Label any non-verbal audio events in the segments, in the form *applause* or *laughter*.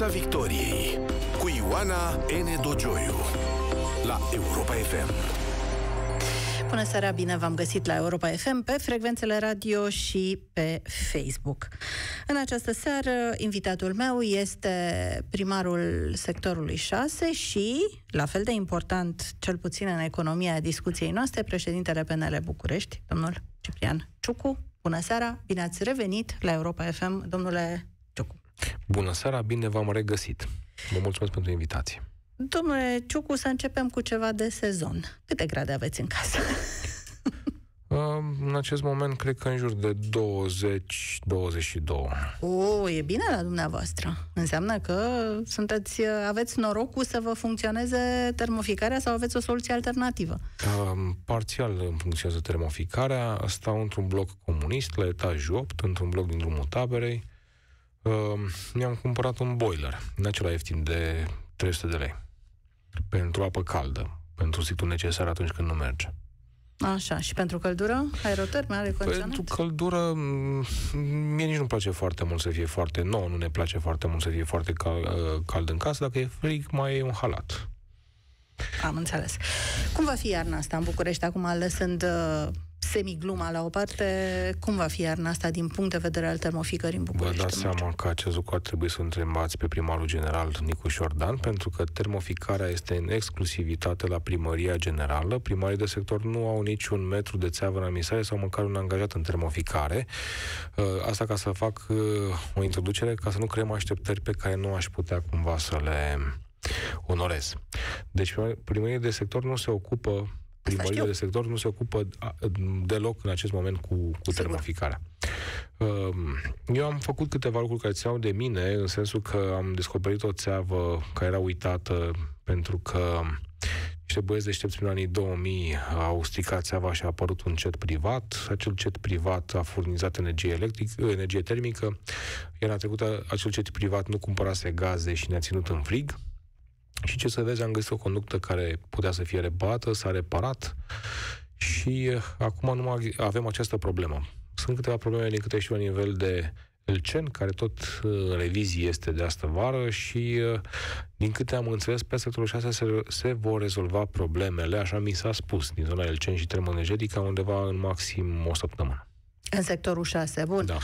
Piața Victoriei cu Ioana N. Dogioiu la Europa FM. Bună seara, bine v-am găsit la Europa FM pe frecvențele radio și pe Facebook. În această seară, invitatul meu este primarul sectorului 6 și, la fel de important, cel puțin în economia discuției noastre, președintele PNL București, domnul Ciprian Ciucu. Bună seara, bine ați revenit la Europa FM, domnule Bună seara, bine v-am regăsit. Vă mulțumesc pentru invitație. Domnule Ciucu, să începem cu ceva de sezon. Câte grade aveți în casă? *laughs* Um, în acest moment, cred că în jur de 20-22. O, e bine la dumneavoastră. Înseamnă că sunteți, aveți norocul să vă funcționeze termoficarea sau aveți o soluție alternativă? Um, parțial îmi funcționează termoficarea. Stau într-un bloc comunist, la etajul 8, într-un bloc din drumul taberei. Ehm, mi-am cumpărat un boiler, în acela ieftin, de 300 de lei, pentru apă caldă, pentru situl necesar atunci când nu merge. Așa, și pentru căldură? Aeroterme, are condiționat? Pentru căldură, mm, mie nici nu place foarte mult să fie foarte nou, nu ne place foarte mult să fie foarte cal, ă, cald în casă, dacă e frig, mai e un halat. Am înțeles. Cum va fi iarna asta în București acum, lăsând ă, semigluma la o parte, cum va fi iarna asta din punct de vedere al termoficării în București? Vă dați seama că acest lucru ar trebui să întrebați pe primarul general Nicu Șordan, pentru că termoficarea este în exclusivitate la primăria generală. Primarii de sector nu au niciun metru de țeavă în amisare sau măcar un angajat în termoficare. Uh, asta ca să fac uh, o introducere, ca să nu creăm așteptări pe care nu aș putea cumva să le onorez. Deci primării de sector nu se ocupă primările de sector nu se ocupă deloc în acest moment cu, cu termoficarea. Um, eu am făcut câteva lucruri care țineau de mine, în sensul că am descoperit o țeavă care era uitată pentru că niște băieți deștepți prin anii 2000 au stricat țeava și a apărut un cet privat. Acel cet privat a furnizat energie, electric, energie termică. Iar a trecută, acel cet privat nu cumpărase gaze și ne-a ținut în frig. Și ce să vezi, am găsit o conductă care putea să fie reparată, s-a reparat și eh, acum nu avem această problemă. Sunt câteva probleme din câte știu la nivel de Elcen, care tot eh, în revizie este de astă vară și, eh, din câte am înțeles, pe sectorul 6 se, se vor rezolva problemele, așa mi s-a spus, din zona Elcen și Tremănegetica, undeva în maxim o săptămână. În sectorul 6, bun. Da.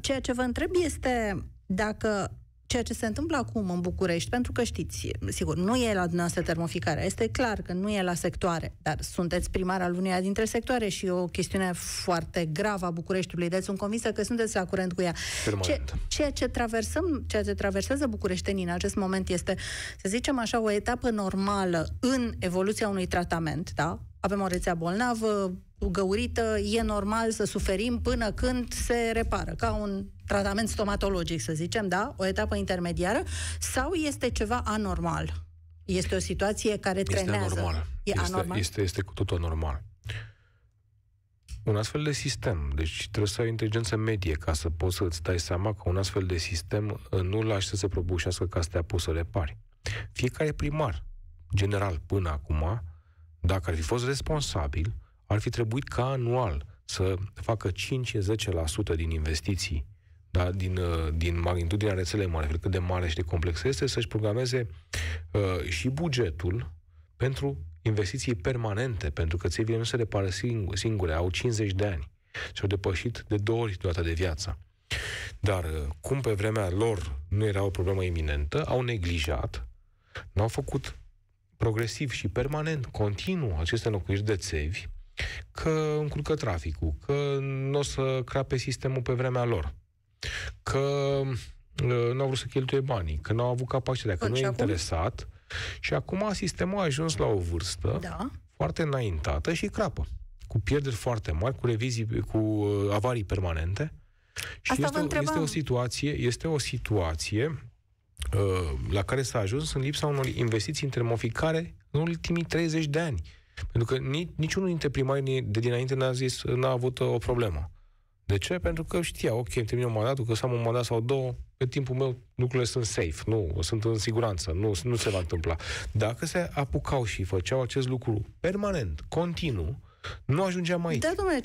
Ceea ce vă întreb este dacă ceea ce se întâmplă acum în București, pentru că știți, sigur, nu e la dumneavoastră termoficarea, este clar că nu e la sectoare, dar sunteți primar al uneia dintre sectoare și e o chestiune foarte gravă a Bucureștiului, deci sunt convinsă că sunteți la curent cu ea. Ce, ceea ce traversăm, ceea ce traversează bucureștenii în acest moment este, să zicem așa, o etapă normală în evoluția unui tratament, da? avem o rețea bolnavă, găurită, e normal să suferim până când se repară, ca un tratament stomatologic, să zicem, da? O etapă intermediară, sau este ceva anormal? Este o situație care este trenează. Anormal. E este, anormal? Este, este cu totul normal. Un astfel de sistem, deci trebuie să ai inteligență medie ca să poți să îți dai seama că un astfel de sistem uh, nu lași să se prăbușească ca să te apuci să repari. Fiecare primar, general până acum, dacă ar fi fost responsabil, ar fi trebuit ca anual să facă 5-10% din investiții, da, din, uh, din magnitudinea rețelei mare, cât de mare și de complexă este, să-și programeze uh, și bugetul pentru investiții permanente, pentru că țevile nu se repară singure, au 50 de ani și au depășit de două ori durata de viață. Dar uh, cum pe vremea lor nu era o problemă iminentă, au neglijat, n-au făcut progresiv și permanent, continuu, aceste înlocuiri de țevi, că încurcă traficul, că nu o să crape sistemul pe vremea lor, că uh, nu au vrut să cheltuie banii, că nu au avut capacitatea, că nu e acum? interesat. Și acum sistemul a ajuns la o vârstă da. foarte înaintată și crapă, cu pierderi foarte mari, cu revizii, cu uh, avarii permanente. Și Asta este, vă întrebam. este o situație, este o situație Uh, la care s-a ajuns în lipsa unor investiții în termoficare în ultimii 30 de ani. Pentru că nici, niciunul dintre primarii de dinainte n-a zis, n-a avut uh, o problemă. De ce? Pentru că știa, ok, îmi termin mandatul, că să am un mandat sau două, pe timpul meu lucrurile sunt safe, nu, sunt în siguranță, nu, nu se va întâmpla. Dacă se apucau și făceau acest lucru permanent, continuu, nu ajungeam aici. Da, domnule,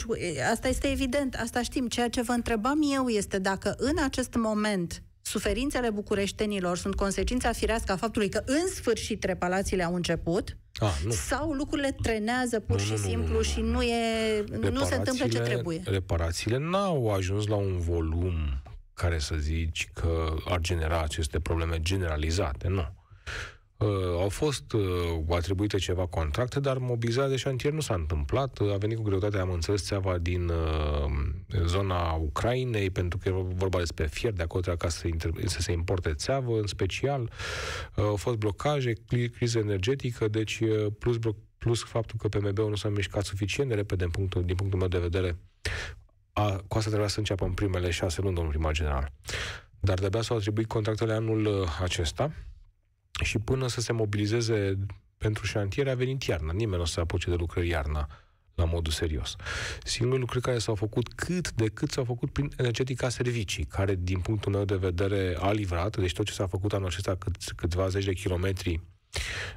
asta este evident, asta știm. Ceea ce vă întrebam eu este dacă în acest moment suferințele bucureștenilor sunt consecința firească a faptului că în sfârșit repalațiile au început, a, ah, nu. Sau lucrurile trenează pur nu, și nu, simplu nu, nu, și nu, e, nu se întâmplă ce trebuie. Reparațiile n-au ajuns la un volum care să zici că ar genera aceste probleme generalizate, nu. Uh, au fost uh, atribuite ceva contracte, dar mobilizarea de șantier nu s-a întâmplat. Uh, a venit cu greutate, am înțeles, țeava din zona Ucrainei, pentru că e vorba despre fier, de acolo ca să, inter- să se importe țeavă, în special. Au fost blocaje, criză energetică, deci plus, plus faptul că PMB-ul nu s-a mișcat suficient de repede în punctul, din punctul meu de vedere. A, cu asta trebuia să înceapă în primele șase luni, domnul primar general. Dar de-abia s-au atribuit contractele anul acesta și până să se mobilizeze pentru șantier a venit iarna. Nimeni nu se apuce de lucrări iarna la modul serios. Singurul lucruri care s-au făcut cât de cât s-au făcut prin energetica servicii, care din punctul meu de vedere a livrat, deci tot ce s-a făcut anul acesta cât, câțiva zeci de kilometri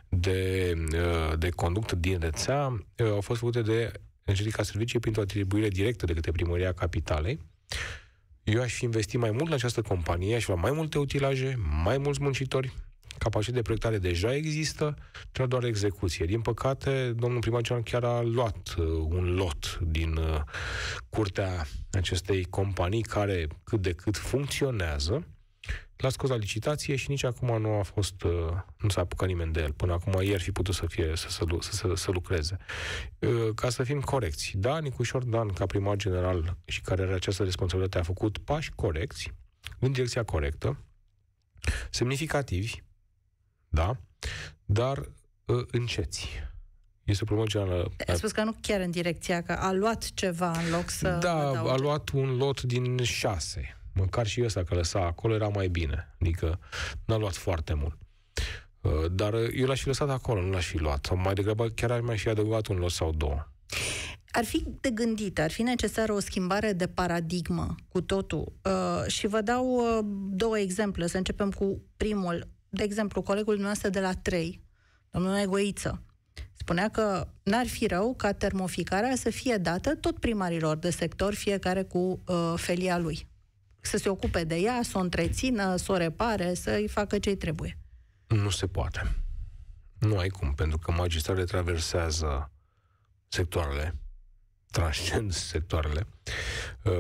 de, uh, de conduct din rețea uh, au fost făcute de energetica servicii printr-o atribuire directă de către primăria capitalei. Eu aș fi investit mai mult în această companie, aș lua mai multe utilaje, mai mulți muncitori, Capacitate de proiectare deja există, cea doar execuție. Din păcate, domnul primar Cean chiar a luat uh, un lot din uh, curtea acestei companii care cât de cât funcționează, L-a scos la licitație și nici acum nu a fost, uh, nu s-a apucat nimeni de el. Până acum ieri fi putut să, fie, să, să, să, să lucreze. Ca să fim corecți, da, Nicușor Dan, ca primar general și care are această responsabilitate, a făcut pași corecți, în direcția corectă, semnificativi, da? Dar ă, înceți. Este o problemă generală. Ai spus că nu chiar în direcția, că a luat ceva în loc să... Da, adaugă. a luat un lot din șase. Măcar și ăsta că lăsa acolo era mai bine. Adică n-a luat foarte mult. Ă, dar eu l-aș fi lăsat acolo, nu l-aș fi luat. Sau mai degrabă chiar ar mai fi adăugat un lot sau două. Ar fi de gândit, ar fi necesară o schimbare de paradigmă cu totul. Uh, și vă dau uh, două exemple. Să începem cu primul de exemplu, colegul dumneavoastră de la 3, domnul Egoiță, spunea că n-ar fi rău ca termoficarea să fie dată tot primarilor de sector, fiecare cu uh, felia lui. Să se ocupe de ea, să o întrețină, să o repare, să-i facă ce-i trebuie. Nu se poate. Nu ai cum, pentru că magistrale traversează sectoarele, transcend sectoarele. Uh,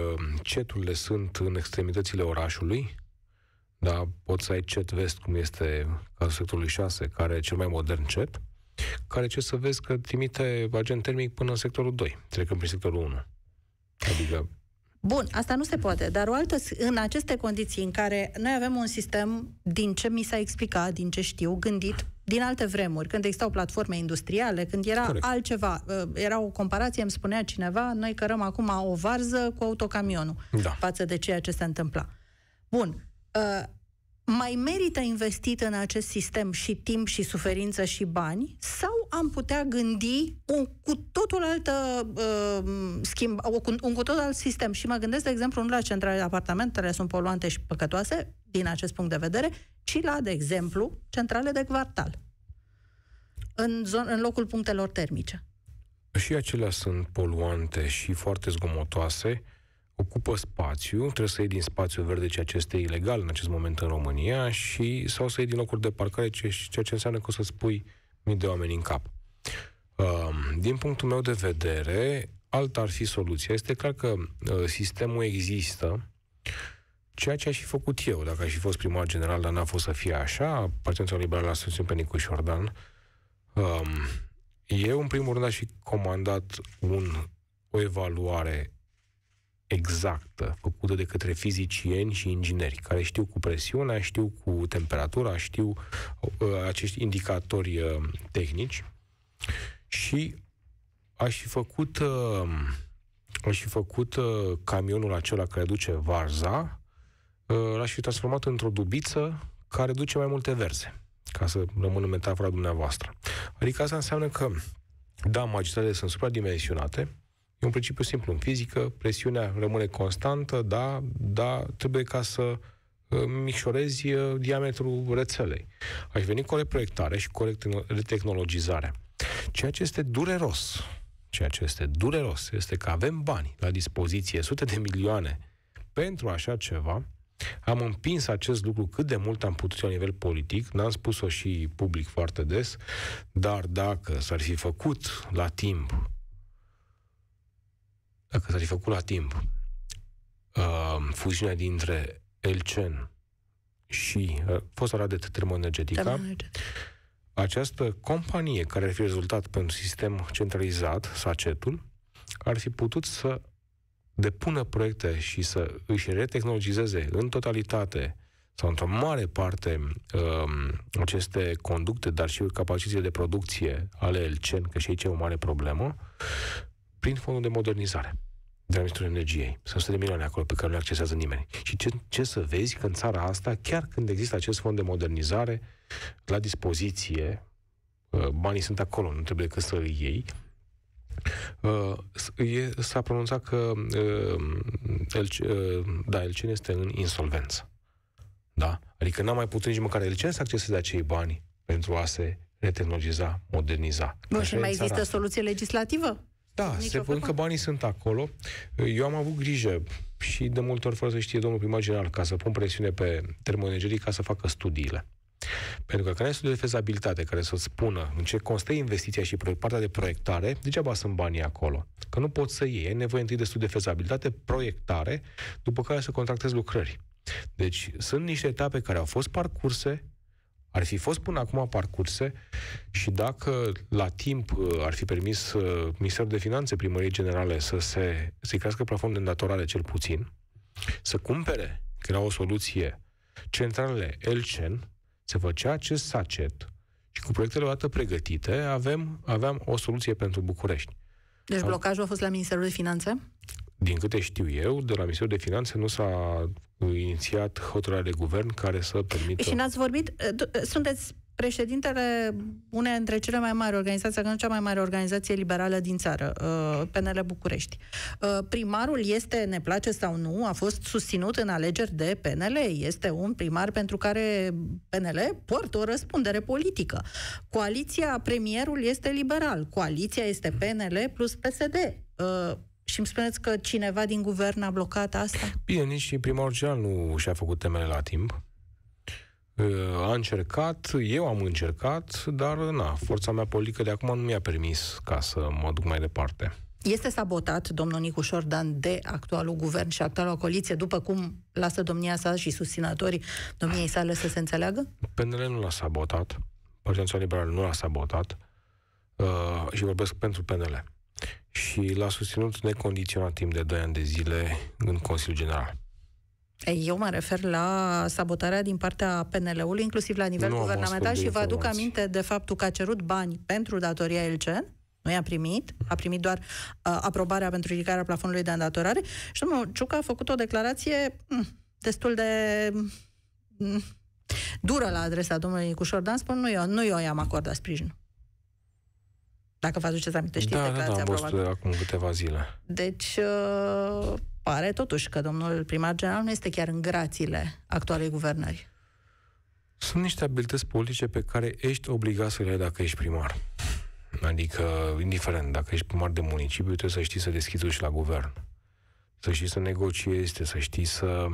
ceturile sunt în extremitățile orașului, da? poți să ai CET Vest, cum este cazul sectorului 6, care e cel mai modern CET, care ce să vezi că trimite agent termic până în sectorul 2, trecând prin sectorul 1. Adică Bun, asta nu se poate, dar o altă, în aceste condiții în care noi avem un sistem, din ce mi s-a explicat, din ce știu, gândit din alte vremuri, când existau platforme industriale, când era Corect. altceva, uh, era o comparație, îmi spunea cineva, noi cărăm acum o varză cu autocamionul da. față de ceea ce se întâmpla. Bun, Uh, mai merită investit în acest sistem și timp și suferință și bani sau am putea gândi un cu totul altă uh, schimb, un, un cu totul alt sistem și mă gândesc, de exemplu, nu la centrale apartamentele sunt poluante și păcătoase din acest punct de vedere, ci la, de exemplu, centrale de quartal în, zon, în locul punctelor termice. Și acelea sunt poluante și foarte zgomotoase, ocupă spațiu, trebuie să iei din spațiu verde, ceea ce este ilegal în acest moment în România, și sau să iei din locuri de parcare, ceea ce înseamnă că o să-ți pui mii de oameni în cap. Um, din punctul meu de vedere, alta ar fi soluția. Este clar că uh, sistemul există, ceea ce aș fi făcut eu, dacă aș fi fost primar general, dar n-a fost să fie așa, Partidul Liberală la Asociației pe Nicu Șordan, um, eu, în primul rând, aș fi comandat un, o evaluare exactă, făcută de către fizicieni și ingineri, care știu cu presiunea, știu cu temperatura, știu uh, acești indicatori uh, tehnici și aș fi făcut, uh, aș fi făcut uh, camionul acela care duce varza, uh, l-aș fi transformat într-o dubiță care duce mai multe verze, ca să rămână metafora dumneavoastră. Adică asta înseamnă că, da, magistralele sunt supradimensionate, E un principiu simplu în fizică, presiunea rămâne constantă, da, da, trebuie ca să uh, micșorezi uh, diametrul rețelei. Aș veni cu o reproiectare și cu o retehnologizare. Ceea ce este dureros, ceea ce este dureros este că avem bani la dispoziție, sute de milioane, pentru așa ceva, am împins acest lucru cât de mult am putut la nivel politic, n-am spus-o și public foarte des, dar dacă s-ar fi făcut la timp dacă s-ar fi făcut la timp uh, fuziunea dintre Elcen și uh, fosta Radet Termoenergetica, această companie care ar fi rezultat pe un sistem centralizat, sacetul, ar fi putut să depună proiecte și să își retehnologizeze în totalitate sau într-o mare parte um, aceste conducte, dar și capacitățile de producție ale Elcen, că și aici e o mare problemă, prin fondul de modernizare de la Ministerul Energiei. Sunt 100 de milioane acolo pe care nu le accesează nimeni. Și ce, ce să vezi că în țara asta, chiar când există acest fond de modernizare la dispoziție, uh, banii sunt acolo, nu trebuie că să îi iei, uh, e, s-a pronunțat că uh, LC, da, LCN este în insolvență. Da? Adică n-a mai putut nici măcar LCN să acceseze acei bani pentru a se retehnologiza, moderniza. Bun, și mai există asta. soluție legislativă? Da, se pun că banii sunt acolo. Eu am avut grijă și de multe ori fără să știe domnul primar general ca să pun presiune pe termoenergerii ca să facă studiile. Pentru că când ai studiul de fezabilitate care să-ți spună în ce constă investiția și partea de proiectare, degeaba sunt banii acolo. Că nu poți să iei, ai nevoie întâi de studiu de fezabilitate, proiectare, după care să contractezi lucrări. Deci sunt niște etape care au fost parcurse, ar fi fost până acum parcurse și dacă la timp uh, ar fi permis uh, Ministerul de Finanțe, Primăriei Generale, să se, să crească plafonul de îndatorare cel puțin, să cumpere, că era o soluție, centralele Elcen, se făcea acest sacet și cu proiectele odată pregătite avem, aveam o soluție pentru București. Deci blocajul a fost la Ministerul de Finanțe? Din câte știu eu, de la Ministerul de Finanțe nu s-a uh, inițiat hotărârea de guvern care să permită... Și n-ați vorbit... Uh, uh, sunteți președintele unei dintre cele mai mari organizații, dacă nu cea mai mare organizație liberală din țară, PNL București. Primarul este, ne place sau nu, a fost susținut în alegeri de PNL. Este un primar pentru care PNL poartă o răspundere politică. Coaliția, premierul este liberal. Coaliția este PNL plus PSD și îmi spuneți că cineva din guvern a blocat asta? Bine, nici primarul general nu și-a făcut temele la timp. Ă, a încercat, eu am încercat, dar na, forța mea politică de acum nu mi-a permis ca să mă duc mai departe. Este sabotat domnul Nicu Șordan de actualul guvern și actuala coaliție, după cum lasă domnia sa și susținătorii domniei sale să se înțeleagă? PNL nu l-a sabotat, Partidul Liberal nu l-a sabotat uh, și vorbesc pentru PNL și l-a susținut necondiționat timp de 2 ani de zile în Consiliul General. Eu mă refer la sabotarea din partea PNL-ului, inclusiv la nivel nu guvernamental și vă aduc aminte de faptul că a cerut bani pentru datoria Elcen, nu i-a primit, a primit doar uh, aprobarea pentru ridicarea plafonului de îndatorare și domnul Ciucă a făcut o declarație m, mm, destul de m, mm, dură la adresa domnului Cușordan, spun nu eu, nu eu i-am acordat sprijinul. Dacă vă aduceți aminte, știți da, declarația da, da, aprobat. acum câteva zile. Deci, uh, pare totuși că domnul primar general nu este chiar în grațiile actualei guvernări. Sunt niște abilități politice pe care ești obligat să le ai dacă ești primar. Adică, indiferent, dacă ești primar de municipiu, trebuie să știi să deschizi și la guvern. Să știi să negociezi, să știi să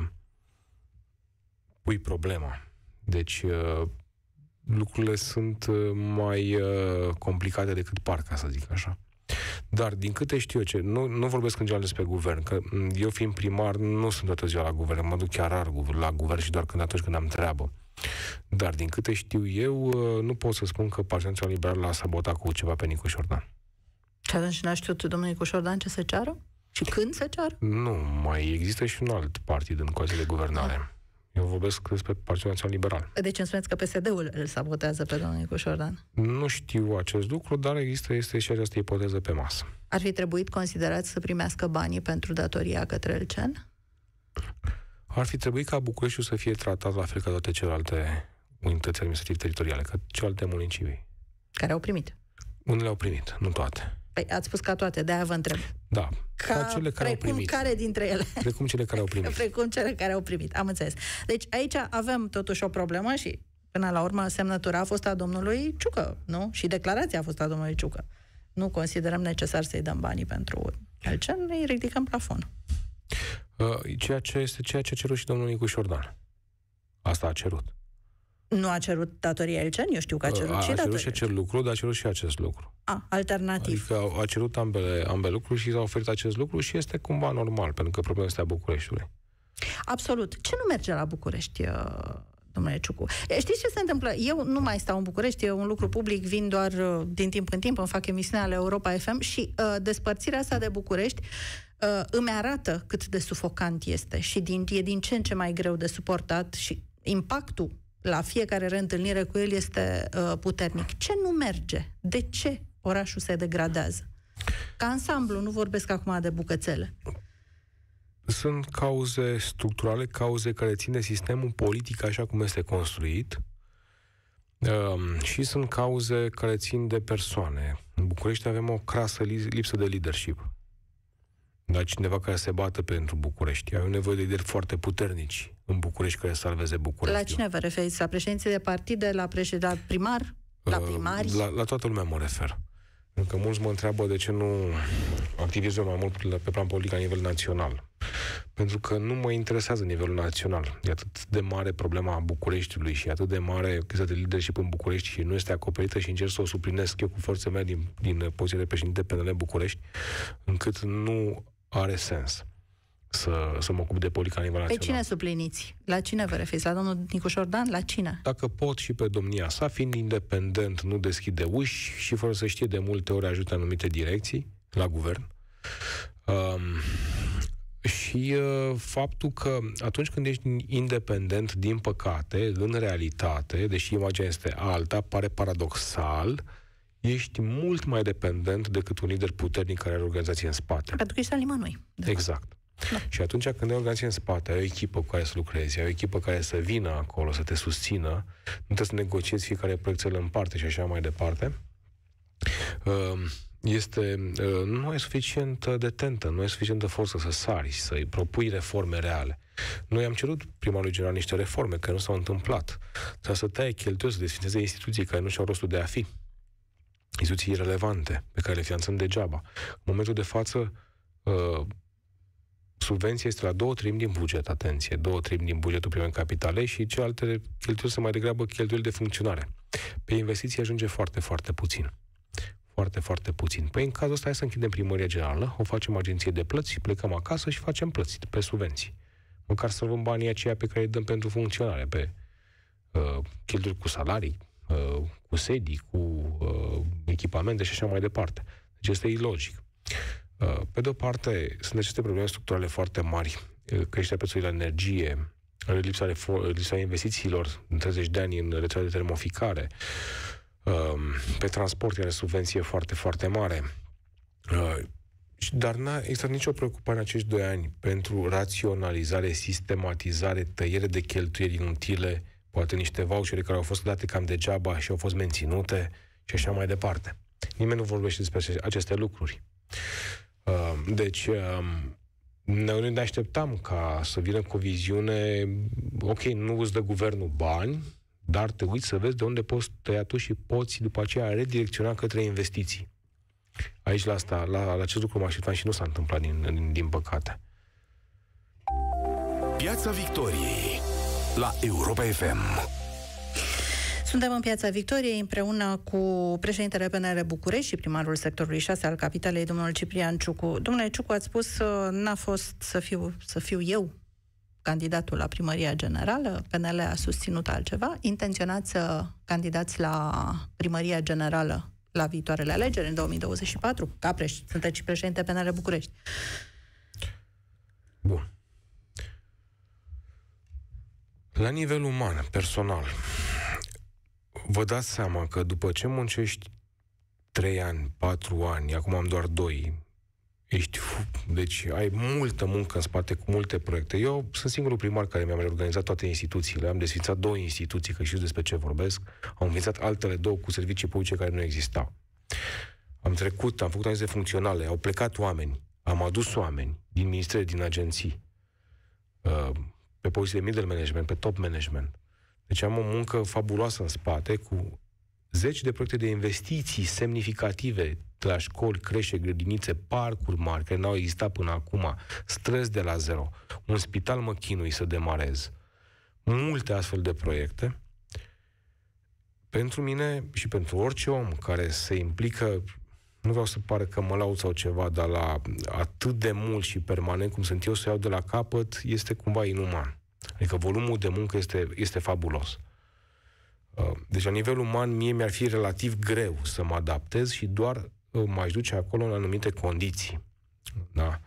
pui problema. Deci, uh, lucrurile sunt uh, mai uh, complicate decât parca, să zic așa. Dar din câte știu eu ce, nu, nu vorbesc în general despre guvern, că eu fiind primar nu sunt toată ziua la guvern, mă duc chiar rar la guvern și doar când atunci când am treabă. Dar din câte știu eu, uh, nu pot să spun că Partidul Liberal l-a sabotat cu ceva pe Nicu Șordan. Și atunci n-a știut domnul Nicu Șordan ce să ceară? Și când se ceară? Nu, mai există și un alt partid în coase de guvernare. Da. Ah. Eu vorbesc despre Partidul Național Liberal. Deci îmi spuneți că PSD-ul îl sabotează pe domnul Nicu Șordan? Nu știu acest lucru, dar există este și această ipoteză pe masă. Ar fi trebuit considerat să primească banii pentru datoria către CEN? Ar fi trebuit ca Bucureștiul să fie tratat la fel ca toate celelalte unități administrative teritoriale, ca celelalte municipii. Care au primit? Unele au primit, nu toate. Păi ați spus ca toate, de-aia vă întreb. Da, ca, ca cele care precum au primit. care dintre ele. Precum cele care au primit. *laughs* precum cele care au primit, am înțeles. Deci aici avem totuși o problemă și până la urmă semnătura a fost a domnului Ciucă, nu? Și declarația a fost a domnului Ciucă. Nu considerăm necesar să-i dăm banii pentru el. Ce ne ridicăm plafon. Uh, ceea ce este ceea ce a cerut și domnul Nicu Șordan. Asta a cerut. Nu a cerut datoria el Eu știu că a cerut a, și a cerut și acel lucru, dar a cerut și acest lucru. A, alternativ. Adică a cerut ambele, ambele lucruri și s-a oferit acest lucru și este cumva normal, pentru că problema este a Bucureștiului. Absolut. Ce nu merge la București, uh, domnule Ciucu? Știți ce se întâmplă? Eu nu mai stau în București, e un lucru public, vin doar uh, din timp în timp, îmi fac emisiunea la Europa FM și uh, despărțirea asta de București uh, îmi arată cât de sufocant este și din, e din ce în ce mai greu de suportat și impactul la fiecare reîntâlnire cu el este uh, puternic. Ce nu merge? De ce orașul se degradează? Ca ansamblu, nu vorbesc acum de bucățele. Sunt cauze structurale, cauze care țin de sistemul politic așa cum este construit uh, și sunt cauze care țin de persoane. În București avem o crasă lipsă de leadership dar cineva care se bată pentru București. Ai nevoie de lideri foarte puternici în București care salveze București. La cine vă referiți? La președinții de partide? La, președ... la primar? La uh, primari? La, la toată lumea mă refer. Pentru că mulți mă întreabă de ce nu activizez mai mult pe plan politic la nivel național. Pentru că nu mă interesează nivelul național. E atât de mare problema Bucureștiului și atât de mare chestia de leadership în București și nu este acoperită și încerc să o suplinesc eu cu forțe mea din, din poziția de președinte PNL București, încât nu are sens să, să mă ocup de politica la nivel Pe cine supliniți? La cine vă referiți? La domnul Nicușor Dan? La cine? Dacă pot și pe domnia sa, fiind independent, nu deschide uși și fără să știe de multe ori ajută anumite direcții la guvern. Um, și uh, faptul că atunci când ești independent, din păcate, în realitate, deși imaginea este alta, pare paradoxal, uh, ești mult mai dependent decât un lider puternic care are organizație în spate. Pentru că ești al nimănui. Exact. Da. Și atunci când ai organizație în spate, ai o echipă cu care să lucrezi, ai o echipă care să vină acolo, să te susțină, nu trebuie să negociezi fiecare proiectele în parte și așa mai departe, um, este, uh, nu ai suficient de tentă, nu ai suficient de forță să sari și să-i propui reforme reale. Noi am cerut primarului general niște reforme care nu s-au întâmplat. Trebuie să taie cheltuieli, să desfințeze instituții care nu și-au rostul de a fi instituții relevante pe care le finanțăm degeaba. În momentul de față, uh, subvenția este la două trimi din buget, atenție, două trimi din bugetul primei capitale și celelalte cheltuieli sunt mai degrabă cheltuieli de funcționare. Pe investiții ajunge foarte, foarte puțin. Foarte, foarte puțin. Păi în cazul ăsta hai să închidem primăria generală, o facem agenție de plăți și plecăm acasă și facem plăți pe subvenții. Măcar să luăm banii aceia pe care îi dăm pentru funcționare, pe uh, cheltuieli cu salarii, Uh, cu sedii, cu uh, echipamente și așa mai departe. Deci este ilogic. Uh, pe de o parte, sunt aceste probleme structurale foarte mari, creșterea prețului la energie, lipsa, de fo- lipsa investițiilor în 30 de ani în rețeaua de termoficare, um, pe transport care subvenție foarte, foarte mare. Dar n-a existat nicio preocupare în acești doi ani pentru raționalizare, sistematizare, tăiere de cheltuieli inutile, poate niște vouchere care au fost date cam degeaba și au fost menținute și așa mai departe. Nimeni nu vorbește despre aceste lucruri. Deci, noi ne așteptam ca să vină cu o viziune, ok, nu îți dă guvernul bani, dar te uiți să vezi de unde poți tăia tu și poți după aceea redirecționa către investiții. Aici la asta, la, la acest lucru mă așteptam și nu s-a întâmplat din, din, din păcate. Piața Victoriei la Europa FM. Suntem în Piața Victoriei împreună cu președintele PNR București și primarul sectorului 6 al capitalei, domnul Ciprian Ciucu. Domnule Ciucu, ați spus uh, n-a fost să fiu, să fiu eu candidatul la primăria generală, PNL a susținut altceva. Intenționați să candidați la primăria generală la viitoarele alegeri în 2024? Ca preș- sunteți și președinte PNR București. Bun. La nivel uman, personal, vă dați seama că după ce muncești 3 ani, 4 ani, acum am doar 2, ești, deci ai multă muncă în spate cu multe proiecte. Eu sunt singurul primar care mi-am reorganizat toate instituțiile, am desfințat două instituții, că știu despre ce vorbesc, am înființat altele două cu servicii publice care nu existau. Am trecut, am făcut analize funcționale, au plecat oameni, am adus oameni din ministere, din agenții. Uh, pe poziții de middle management, pe top management. Deci am o muncă fabuloasă în spate, cu zeci de proiecte de investiții semnificative la școli, crește, grădinițe, parcuri mari, care n-au existat până acum, străzi de la zero, un spital mă chinui să demarez, multe astfel de proiecte, pentru mine și pentru orice om care se implică, nu vreau să pară că mă laud sau ceva, dar la atât de mult și permanent cum sunt eu, să iau de la capăt, este cumva inuman. Adică volumul de muncă este, este fabulos. Uh, deci, la nivel uman, mie mi-ar fi relativ greu să mă adaptez și doar uh, m-aș duce acolo în anumite condiții. Da?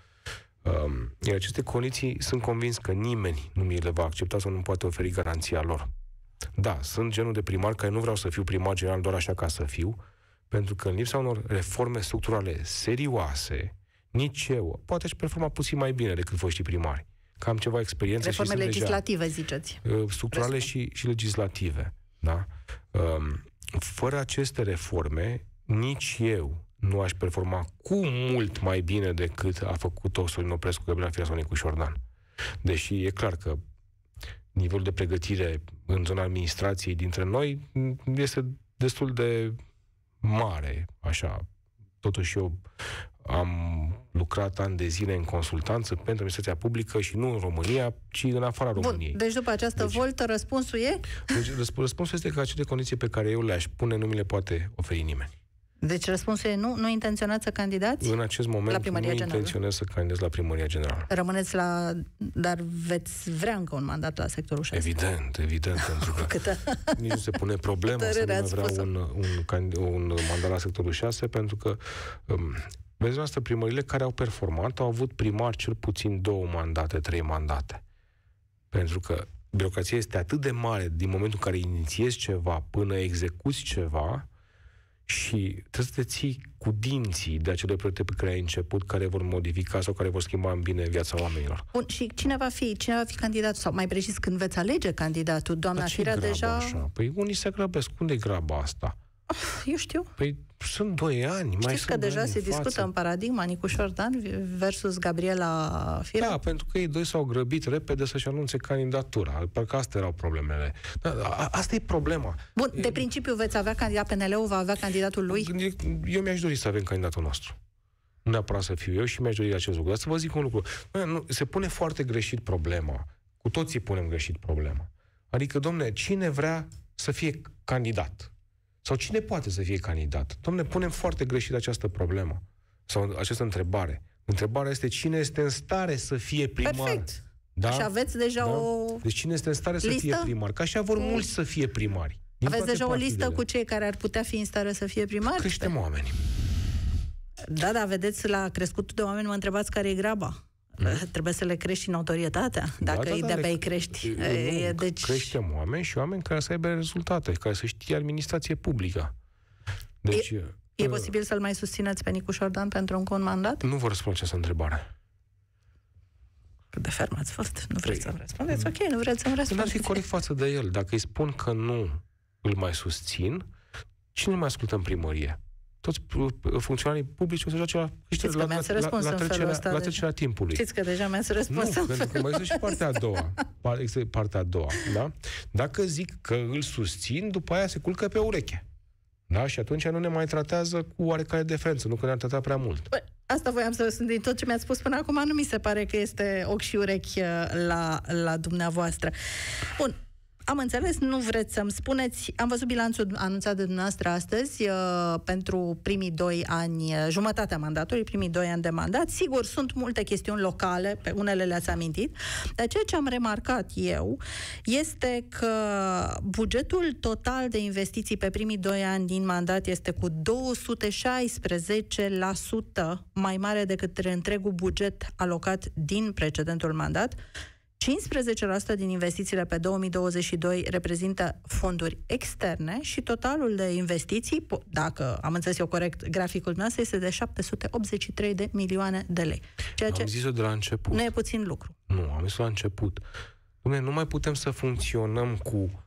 Um, iar aceste condiții sunt convins că nimeni nu mi le va accepta sau nu poate oferi garanția lor. Da, sunt genul de primar care nu vreau să fiu primar general doar așa ca să fiu, pentru că în lipsa unor reforme structurale serioase, nici eu, poate și performa puțin mai bine decât foștii primari, cam ceva experiență. Reforme și sunt legislative, deja, ziceți. Uh, structurale și, și legislative. Da? Um, fără aceste reforme, nici eu nu aș performa cu mult mai bine decât a făcut-o Sorin Oprescu, Gabriela Firasonic cu Șordan. Deși e clar că nivelul de pregătire în zona administrației dintre noi este destul de mare, așa. Totuși eu am lucrat ani de zile în consultanță pentru administrația publică și nu în România, ci în afara Bun, României. Deci după această deci, voltă, răspunsul e? Deci răspunsul este că acele condiții pe care eu le-aș pune nu mi le poate oferi nimeni. Deci răspunsul e nu? Nu intenționați să candidați? În acest moment la primăria nu generală. intenționez să candidez la primăria generală. Rămâneți la... Dar veți vrea încă un mandat la sectorul 6? Evident, evident, pentru că *laughs* Câtă... nici nu se pune problema să nu vreau un, un, un, un mandat la sectorul 6, pentru că um, Vedeți noastră primările care au performat au avut primar cel puțin două mandate, trei mandate. Pentru că birocrația este atât de mare din momentul în care inițiezi ceva până execuți ceva și trebuie să te ții cu dinții de acele proiecte pe care ai început, care vor modifica sau care vor schimba în bine viața oamenilor. Bun, și cine va fi, cine va fi candidatul? Sau mai precis, când veți alege candidatul? Doamna Firea deja... Așa? Păi unii se grăbesc. Unde e graba asta? Eu știu. Păi sunt doi ani, Știți mai că sunt deja se discută față. în paradigma Nicușor Dan versus Gabriela Firea? Da, pentru că ei doi s-au grăbit repede să-și anunțe candidatura. Parcă astea erau problemele. Da, asta e problema. Bun, de principiu veți avea candidat, PNL-ul va avea candidatul lui? Eu mi-aș dori să avem candidatul nostru. Nu neapărat să fiu eu și mi-aș dori acest lucru. Dar să vă zic un lucru. Nu, se pune foarte greșit problema. Cu toții punem greșit problema. Adică, domne, cine vrea să fie candidat? Sau cine poate să fie candidat? Domne, punem foarte greșit această problemă sau această întrebare. Întrebarea este cine este în stare să fie primar. Perfect. Da? Și aveți deja da? o Deci cine este în stare listă? să fie primar? Ca așa vor mm. mulți să fie primari. Din aveți deja o listă cu cei care ar putea fi în stare să fie primari? Creștem oameni. Da, da, vedeți, la crescutul de oameni mă întrebați care e graba mm Trebuie să le crești și notorietatea, da, dacă da, da, de-abia crești. crești. Nu, deci... Creștem oameni și oameni care să aibă rezultate, care să știe administrație publică. Deci, e, e uh, posibil să-l mai susțineți pe Nicu Șordan pentru încă un mandat? Nu vă răspund această întrebare. Cât păi de ferm ați fost? Nu vreți păi, să-mi răspundeți? Mm. Ok, nu vreți să-mi răspundeți. Dar fi corect față de el. Dacă îi spun că nu îl mai susțin, cine mai ascultă în primărie? toți funcționarii publici o să joace la, Știți la, la, la, la, trecerea, la trecerea deci timpului. Știți că deja mi-ați răspuns nu, pentru că mai este și partea a doua. Există partea a doua, da? Dacă zic că îl susțin, după aia se culcă pe ureche. Da? Și atunci nu ne mai tratează cu oarecare defență, nu că ne-ar trata prea mult. Bă, asta voiam să spun din tot ce mi-ați spus până acum, nu mi se pare că este ochi și urechi uh, la, la dumneavoastră. Bun, am înțeles, nu vreți să-mi spuneți. Am văzut bilanțul anunțat de dumneavoastră astăzi uh, pentru primii doi ani, uh, jumătatea mandatului, primii doi ani de mandat. Sigur, sunt multe chestiuni locale, pe unele le-ați amintit, dar ceea ce am remarcat eu este că bugetul total de investiții pe primii doi ani din mandat este cu 216% mai mare decât întregul buget alocat din precedentul mandat 15% din investițiile pe 2022 reprezintă fonduri externe și totalul de investiții, dacă am înțeles eu corect graficul nostru, este de 783 de milioane de lei. Ceea ce am zis-o de la început. Nu e puțin lucru. Nu, am zis-o la început. Dumnezeu, nu mai putem să funcționăm cu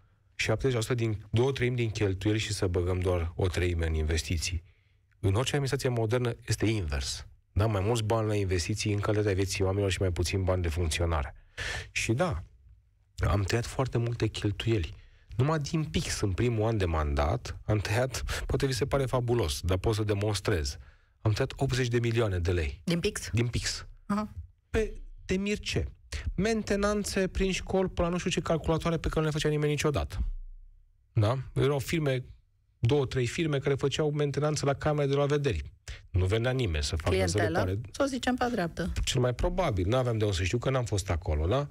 70% din, două treimi din cheltuieli și să băgăm doar o treime în investiții. În orice administrație modernă este invers. Da, mai mulți bani la investiții în calitatea vieții oamenilor și mai puțin bani de funcționare. Și da, am tăiat foarte multe cheltuieli. Numai din pix, în primul an de mandat, am tăiat, poate vi se pare fabulos, dar pot să demonstrez, am tăiat 80 de milioane de lei. Din pix? Din pix. Aha. Pe temir ce? Mentenanțe prin școli, până nu știu ce calculatoare pe care nu le făcea nimeni niciodată. Da? Erau firme, două, trei firme care făceau mentenanță la camere de la vederi. Nu venea nimeni să facă sărbătoare. Să o zicem pe dreaptă. Cel mai probabil. Nu aveam de unde să știu că n-am fost acolo, da?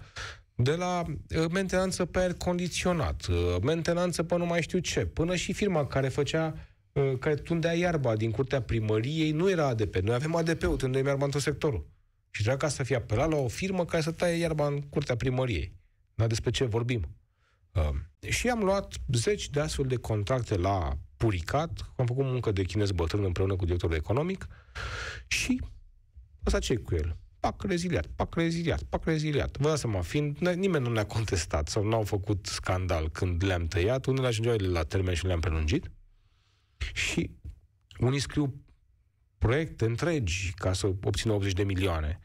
de la uh, mentenanță pe aer condiționat, uh, mentenanță pe nu mai știu ce, până și firma care făcea uh, care tundea iarba din curtea primăriei, nu era ADP. Noi avem ADP-ul, tundem iarba în tot sectorul. Și trebuia ca să fie apelat la o firmă care să taie iarba în curtea primăriei. Dar despre ce vorbim? Uh, și am luat zeci de astfel de contracte la puricat, am făcut muncă de chinez bătrân împreună cu directorul economic și ăsta ce cu el? pac reziliat, pac reziliat, pac reziliat. Vă dați seama, fiind, nimeni nu ne-a contestat sau n-au făcut scandal când le-am tăiat, unele ajungeau la termen și le-am prelungit. Și unii scriu proiecte întregi ca să obțină 80 de milioane.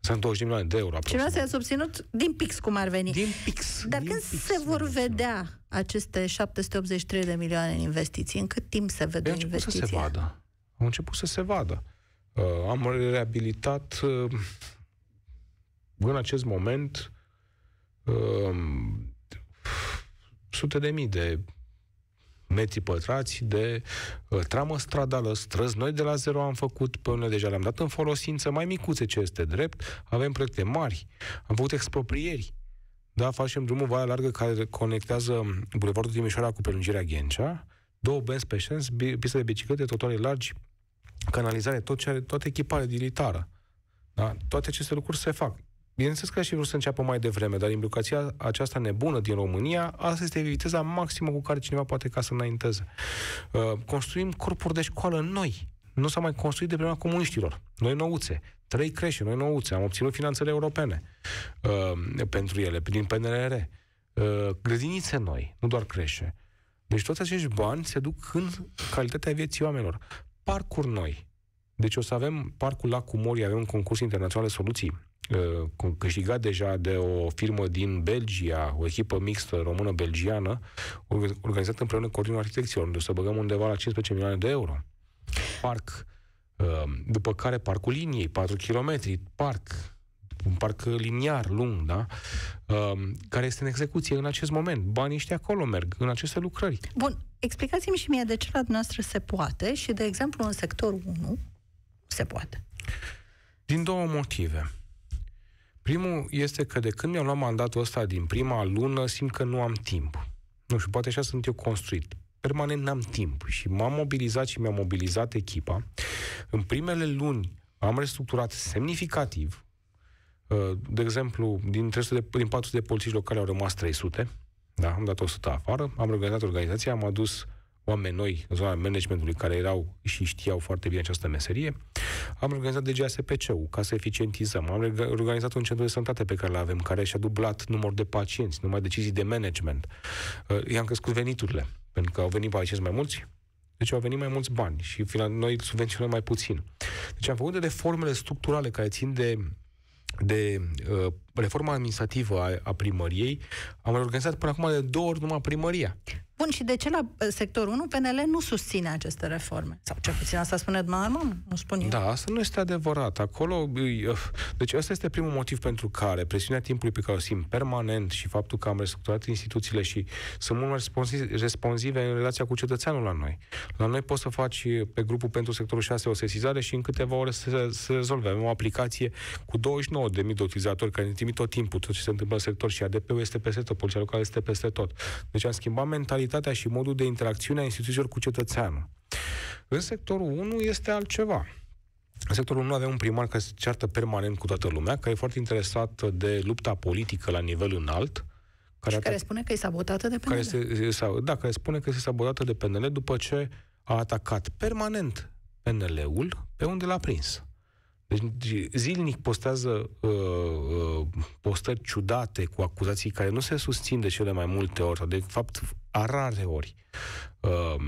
Sunt 20 de milioane de euro. Și noi să ați obținut din pix, cum ar veni. Din pix. Dar din când pix, se vor pix, vedea aceste 783 de milioane în investiții? În cât timp se vede investiții? Păi început să se vadă. Au început să se vadă. Uh, am reabilitat uh, în acest moment uh, sute de mii de metri pătrați de uh, tramă stradală, străzi noi de la zero am făcut, pe unele deja le-am dat în folosință, mai micuțe ce este drept, avem proiecte mari, am făcut exproprieri, da, facem drumul Valea Largă care conectează um, Bulevardul Timișoara cu prelungirea Ghencea, două benzi pe șens, piste de biciclete, totale largi, canalizare, tot ce are, toată echipare militară. Da? Toate aceste lucruri se fac. Bineînțeles că și vreau să înceapă mai devreme, dar implicația aceasta nebună din România, asta este viteza maximă cu care cineva poate ca să înainteze. Uh, construim corpuri de școală noi. Nu s-a mai construit de prima comuniștilor. Noi nouțe. Trei crește, noi nouțe. Am obținut finanțele europene uh, pentru ele, din PNRR. Uh, grădinițe noi, nu doar crește. Deci toți acești bani se duc în calitatea vieții oamenilor. Parcuri noi. Deci o să avem parcul Lacul Morii, avem un concurs internațional de soluții Uh, câștigat deja de o firmă din Belgia, o echipă mixtă română-belgiană, organizată împreună cu Ordinul Arhitecților, unde o să băgăm undeva la 15 milioane de euro. Parc, uh, după care parcul liniei, 4 km, parc, un parc liniar lung, da? Uh, care este în execuție în acest moment. Banii ăștia acolo merg, în aceste lucrări. Bun, explicați-mi și mie de ce la noastră se poate și, de exemplu, în sectorul 1 se poate. Din două motive. Primul este că de când mi-am luat mandatul ăsta din prima lună, simt că nu am timp. Nu știu, poate așa sunt eu construit. Permanent n-am timp și m-am mobilizat și mi-am mobilizat echipa. În primele luni am restructurat semnificativ. Uh, de exemplu, din, 300 de, din 400 de polițiști locale au rămas 300. Da, am dat 100 afară, am reorganizat organizația, am adus oameni noi în zona managementului care erau și știau foarte bine această meserie. Am organizat DGASPC-ul ca să eficientizăm. Am organizat un centru de sănătate pe care îl avem, care și-a dublat numărul de pacienți, numai decizii de management. Uh, i-am crescut veniturile, pentru că au venit pacienți mai mulți, deci au venit mai mulți bani și noi subvenționăm mai puțin. Deci am făcut de reformele structurale care țin de, de uh, reforma administrativă a, a primăriei, am organizat până acum de două ori numai primăria. Bun, și de ce la uh, sectorul 1 PNL nu susține aceste reforme? Sau cel puțin asta spune Dumnezeu, nu spun eu. Da, asta nu este adevărat. Acolo, uh, deci asta este primul motiv pentru care presiunea timpului pe care o simt permanent și faptul că am restructurat instituțiile și sunt mult mai responsive, în relația cu cetățeanul la noi. La noi poți să faci uh, pe grupul pentru sectorul 6 o sesizare și în câteva ore se, se rezolve. Avem o aplicație cu 29.000 de utilizatori care ne primit tot timpul tot ce se întâmplă în sector și ADP-ul este peste tot, poliția locală este peste tot. Deci am schimbat mentalitatea și modul de interacțiune a instituțiilor cu cetățeanul. În sectorul 1 este altceva. În sectorul 1 avem un primar care se ceartă permanent cu toată lumea, care e foarte interesat de lupta politică la nivel înalt, care, și care atac... spune că e sabotată de PNL. Care este, sau, da, care spune că este sabotată de PNL după ce a atacat permanent PNL-ul pe unde l-a prins. Deci, deci, zilnic postează uh, uh, postări ciudate cu acuzații care nu se susțin de cele mai multe ori, sau de fapt a rare ori, uh,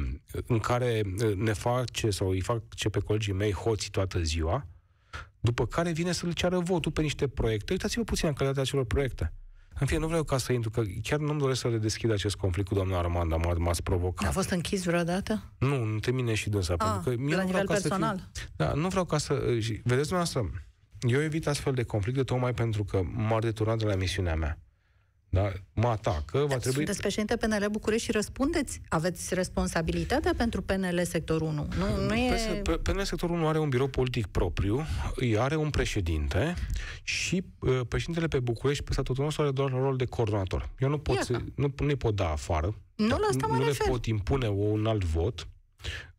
în care uh, ne face sau îi fac ce pe colegii mei hoții toată ziua, după care vine să le ceară votul pe niște proiecte. Uitați-vă puțin în calitatea acelor proiecte. În fine, nu vreau ca să intru, că chiar nu-mi doresc să le deschid acest conflict cu doamna Armanda, m-a, m-ați provocat. A fost închis vreodată? Nu, între mine și dânsa, ah, pentru că mie la nu vreau ca personal. să fiu, Da, nu vreau ca să... Vedeți dumneavoastră, eu evit astfel de conflicte tocmai pentru că m-ar deturna de la misiunea mea da, mă atacă, va trebui... Sunteți președinte PNL București și răspundeți. Aveți responsabilitatea pentru PNL Sector 1. Nu, nu e... PNL Sector 1 are un birou politic propriu, îi are un președinte și uh, președintele pe București, pe statul nostru, are doar rol de coordonator. Eu nu pot, să, nu, nu pot da afară. Nu, la asta mă nu refer. le pot impune un alt vot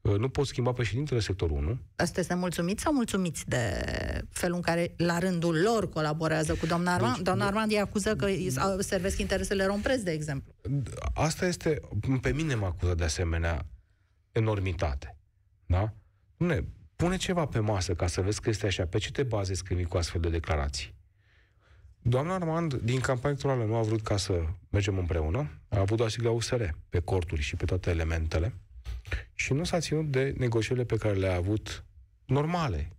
Uh, nu pot schimba președintele sectorul 1. este nemulțumiți sau mulțumiți de felul în care, la rândul lor, colaborează cu doamna Armand? Deci, doamna Armand îi acuză că mm. servesc interesele rompres, de exemplu. Asta este, pe mine mă acuză de asemenea enormitate. Da? Ne, pune ceva pe masă ca să vezi că este așa. Pe ce te bazezi când cu astfel de declarații? Doamna Armand, din campania electorală, nu a vrut ca să mergem împreună. A avut doar sigla USR pe corturi și pe toate elementele. Și nu s-a ținut de negocierile pe care le-a avut normale.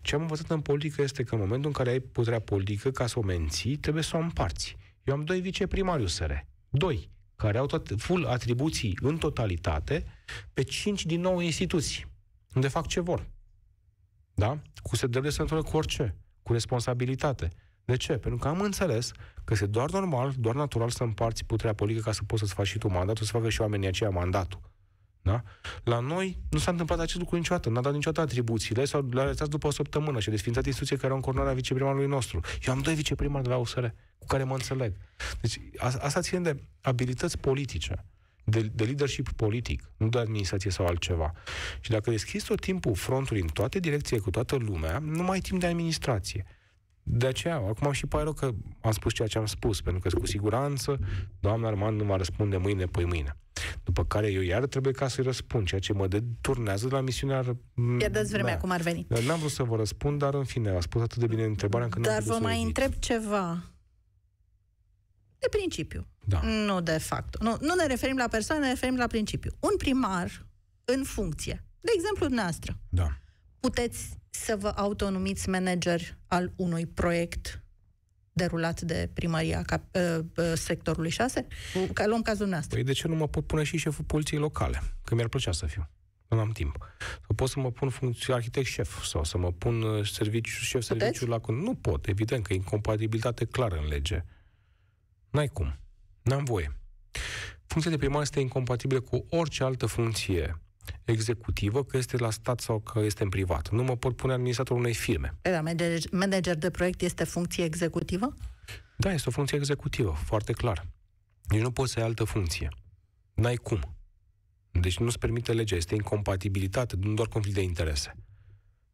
Ce am învățat în politică este că în momentul în care ai puterea politică, ca să o menții, trebuie să o împarți. Eu am doi viceprimari USR. Doi. Care au tot, full atribuții în totalitate pe cinci din nou instituții. Unde fac ce vor. Da? Cu se de să cu orice. Cu responsabilitate. De ce? Pentru că am înțeles că este doar normal, doar natural să împarți puterea politică ca să poți să-ți faci și tu mandatul, să facă și oamenii aceia mandatul. Da? La noi nu s-a întâmplat acest lucru niciodată, n-a dat niciodată atribuțiile sau le-a arătat după o săptămână și a desfințat instituție care au în coronar viceprimarului nostru. Eu am doi viceprimari de la USR cu care mă înțeleg. Deci a, asta ține de abilități politice, de, de leadership politic, nu de administrație sau altceva. Și dacă deschizi tot timpul frontul în toate direcțiile cu toată lumea, nu mai ai timp de administrație. De aceea, acum și pare rău că am spus ceea ce am spus, pentru că cu siguranță doamna Armand nu va răspunde mâine, păi mâine. După care eu iar trebuie ca să-i răspund, ceea ce mă deturnează de la misiunea... Ia dați vremea da. cum ar veni. N-am vrut să vă răspund, dar în fine, a spus atât de bine întrebarea încât Dar vă mai întreb ceva. De principiu. Da. Nu de fapt. Nu, nu ne referim la persoane, ne referim la principiu. Un primar în funcție, de exemplu dumneavoastră, da puteți să vă autonumiți manager al unui proiect derulat de primăria cap, uh, sectorului 6? Că luăm cazul nostru? Păi de ce nu mă pot pune și șeful poliției locale? Că mi-ar plăcea să fiu. Nu am timp. Sau pot să mă pun funcție arhitect șef sau să mă pun ă, serviciu, șef Puteți? serviciu la... Nu pot, evident că e incompatibilitate clară în lege. N-ai cum. N-am voie. Funcția de primar este incompatibilă cu orice altă funcție executivă, că este la stat sau că este în privat. Nu mă pot pune administratorul unei firme. Da, manager, manager de proiect este funcție executivă? Da, este o funcție executivă, foarte clar. Deci nu poți să ai altă funcție. N-ai cum. Deci nu-ți permite legea, este incompatibilitate, nu doar conflict de interese.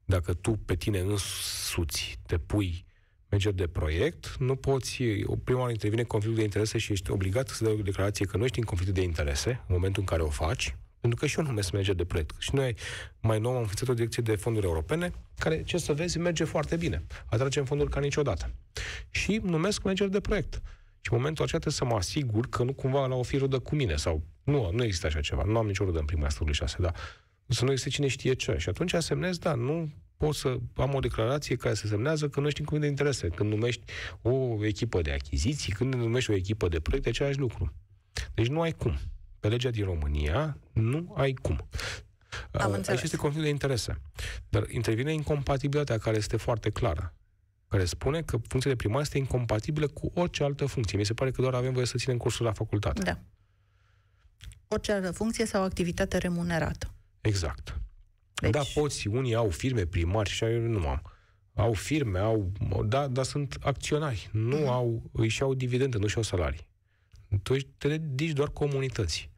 Dacă tu pe tine însuți te pui manager de proiect, nu poți, o prima oară intervine conflictul de interese și ești obligat să dai o declarație că nu ești în conflict de interese în momentul în care o faci, pentru că și eu nu numesc manager de proiect. Și noi mai nou am înființat o direcție de fonduri europene, care, ce să vezi, merge foarte bine. Atragem fonduri ca niciodată. Și numesc manager de proiect. Și în momentul acesta trebuie să mă asigur că nu cumva la o fi rudă cu mine sau nu, nu există așa ceva. Nu am nicio rudă în prima astfel șase, dar să nu existe cine știe ce. Și atunci asemnez, da, nu pot să am o declarație care se semnează că nu știi cum de interese. Când numești o echipă de achiziții, când numești o echipă de proiecte, același lucru. Deci nu ai cum. Pe legea din România nu ai cum. Am înțeles. Aici este conflict de interese. Dar intervine incompatibilitatea care este foarte clară care spune că funcția de primar este incompatibilă cu orice altă funcție. Mi se pare că doar avem voie să ținem cursul la facultate. Da. Orice altă funcție sau activitate remunerată. Exact. Deci... Da, poți, unii au firme primari și eu nu am. Au firme, au, da, dar sunt acționari. Nu mm. au, își au dividende, nu și au salarii. Tu te dedici doar comunității.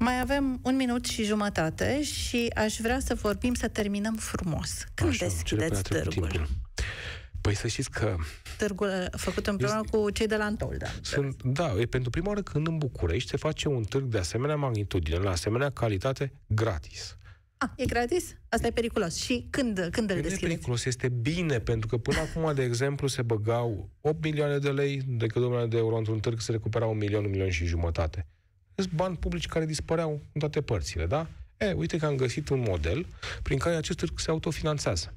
Mai avem un minut și jumătate și aș vrea să vorbim, să terminăm frumos. Când Așa, deschideți târgul? Păi să știți că... Târgul uh, făcut împreună cu cei de la Antolda. Da, Sunt, da, e pentru prima oară când în București se face un târg de asemenea magnitudine, la asemenea calitate, gratis. A, ah, e gratis? Asta e periculos. Și când, când îl deschideți? e periculos, este bine, pentru că până acum, de exemplu, se băgau 8 milioane de lei, decât 2 milioane de euro într-un târg, se recupera un milion, un milion și jumătate. Sunt bani publici care dispăreau în toate părțile, da? E, uite că am găsit un model prin care acest târg se autofinanțează.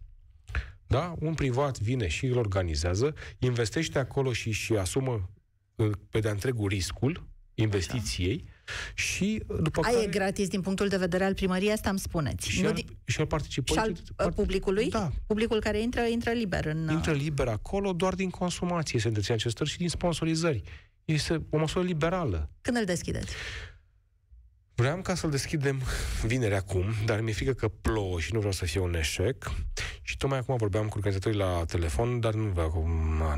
Da? Un privat vine și îl organizează, investește acolo și, și asumă uh, pe de-a întregul riscul investiției Așa. și uh, după Aia care... e gratis din punctul de vedere al primăriei, asta îmi spuneți. Și nu al, și al participării... Și al uh, part... publicului? Da. Publicul care intră, intră liber în... Intră liber acolo doar din consumație se întreține acest și din sponsorizări. Este o măsură liberală. Când îl deschideți? Vreau ca să-l deschidem vineri acum, dar mi-e frică că plouă și nu vreau să fie un eșec. Și tocmai acum vorbeam cu organizatorii la telefon, dar nu vreau acum,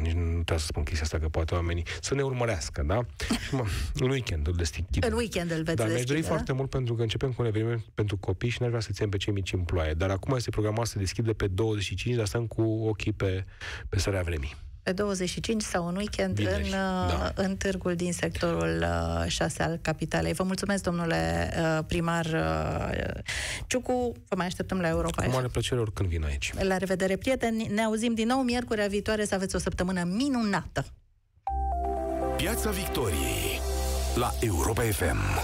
nici nu trebuie să spun chestia asta, că poate oamenii să ne urmărească, da? *laughs* Mă, în weekend îl deschid. În weekend îl veți Dar mi-aș dori da? foarte mult pentru că începem cu un eveniment pentru copii și n-aș vrea să ținem pe cei mici în ploaie. Dar acum este programat să deschidă pe 25, dar stăm cu ochii pe, pe sarea vremii pe 25 sau un weekend în, uh, da. în târgul din sectorul 6 uh, al capitalei. Vă mulțumesc, domnule uh, primar Ciucu. Vă mai așteptăm la Europa. Cu mare plăcere oricând vin aici. La revedere, prieteni. Ne auzim din nou miercurea viitoare să aveți o săptămână minunată. Piața Victoriei la Europa FM.